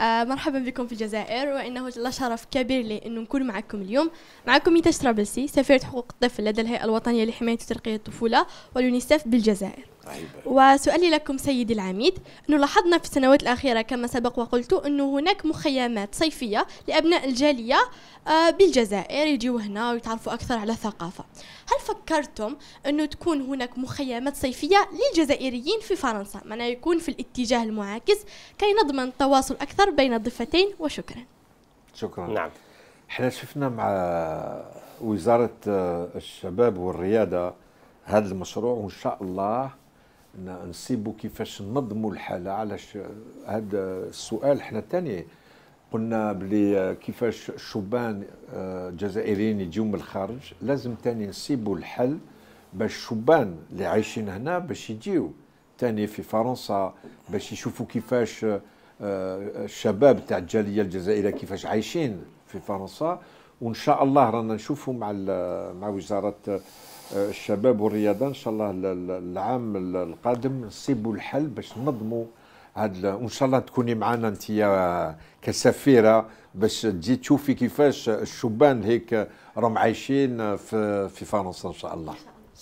آه مرحبا بكم في الجزائر وانه لا شرف كبير لي انه نكون معكم اليوم معكم ميتاش طرابلسي سفيرة حقوق الطفل لدى الهيئة الوطنية لحماية وترقية الطفولة واليونيسف بالجزائر طيب. وسؤالي لكم سيدي العميد أنه لاحظنا في السنوات الأخيرة كما سبق وقلت أنه هناك مخيمات صيفية لأبناء الجالية آه، بالجزائر يجيو هنا ويتعرفوا أكثر على الثقافة هل فكرتم أنه تكون هناك مخيمات صيفية للجزائريين في فرنسا معناها يكون في الاتجاه المعاكس كي نضمن التواصل أكثر بين الضفتين وشكرا شكرا نعم احنا شفنا مع وزارة آه، الشباب والرياضة هذا المشروع وإن شاء الله نصيبوا كيفاش ننظموا الحاله علاش هذا السؤال احنا ثاني قلنا بلي كيفاش الشبان الجزائريين آه، يجيو من الخارج لازم ثاني نصيبوا الحل باش الشبان اللي عايشين هنا باش يجيو ثاني في فرنسا باش يشوفوا كيفاش آه، الشباب تاع الجاليه الجزائريه كيفاش عايشين في فرنسا وان شاء الله رانا نشوفوا مع مع وزاره الشباب والرياضه ان شاء الله العام القادم نصيبوا الحل باش نظموا هاد وان شاء الله تكوني معنا انت كسفيره باش تجي تشوفي كيفاش الشبان هيك راهم عايشين في في فرنسا ان شاء الله